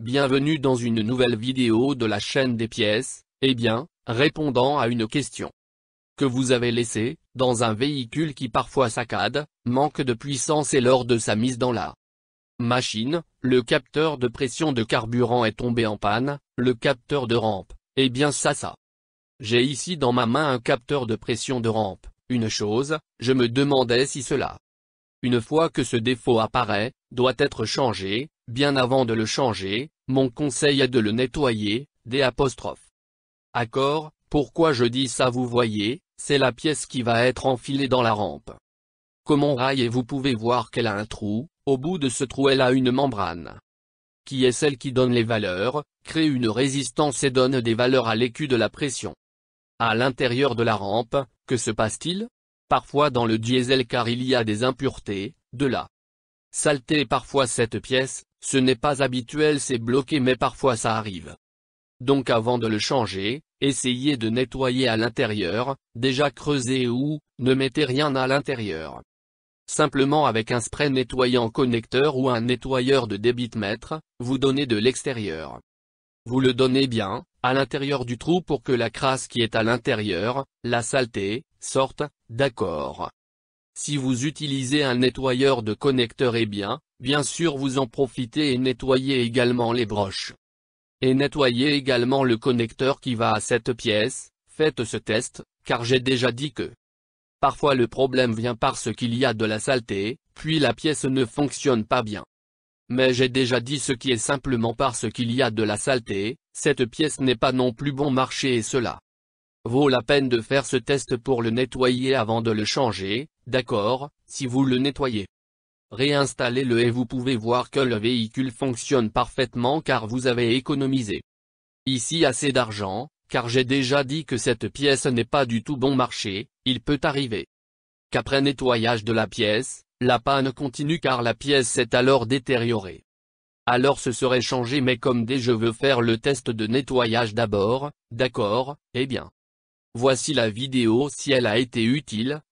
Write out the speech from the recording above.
Bienvenue dans une nouvelle vidéo de la chaîne des pièces, eh bien, répondant à une question que vous avez laissée, dans un véhicule qui parfois saccade, manque de puissance et lors de sa mise dans la machine, le capteur de pression de carburant est tombé en panne, le capteur de rampe, eh bien ça ça. J'ai ici dans ma main un capteur de pression de rampe, une chose, je me demandais si cela, une fois que ce défaut apparaît, doit être changé, Bien avant de le changer, mon conseil est de le nettoyer, des apostrophes. Accord, pourquoi je dis ça vous voyez, c'est la pièce qui va être enfilée dans la rampe. Comme on raille et vous pouvez voir qu'elle a un trou, au bout de ce trou elle a une membrane. Qui est celle qui donne les valeurs, crée une résistance et donne des valeurs à l'écu de la pression. À l'intérieur de la rampe, que se passe-t-il Parfois dans le diesel car il y a des impuretés, de la saleté parfois cette pièce, ce n'est pas habituel c'est bloqué mais parfois ça arrive. Donc avant de le changer, essayez de nettoyer à l'intérieur, déjà creusé ou, ne mettez rien à l'intérieur. Simplement avec un spray nettoyant connecteur ou un nettoyeur de débitmètre, vous donnez de l'extérieur. Vous le donnez bien, à l'intérieur du trou pour que la crasse qui est à l'intérieur, la saleté, sorte, d'accord. Si vous utilisez un nettoyeur de connecteur et eh bien, bien sûr vous en profitez et nettoyez également les broches. Et nettoyez également le connecteur qui va à cette pièce, faites ce test, car j'ai déjà dit que Parfois le problème vient parce qu'il y a de la saleté, puis la pièce ne fonctionne pas bien. Mais j'ai déjà dit ce qui est simplement parce qu'il y a de la saleté, cette pièce n'est pas non plus bon marché et cela vaut la peine de faire ce test pour le nettoyer avant de le changer, D'accord, si vous le nettoyez. Réinstallez-le et vous pouvez voir que le véhicule fonctionne parfaitement car vous avez économisé. Ici assez d'argent, car j'ai déjà dit que cette pièce n'est pas du tout bon marché, il peut arriver qu'après nettoyage de la pièce, la panne continue car la pièce s'est alors détériorée. Alors ce serait changé mais comme dès je veux faire le test de nettoyage d'abord, d'accord, eh bien. Voici la vidéo si elle a été utile,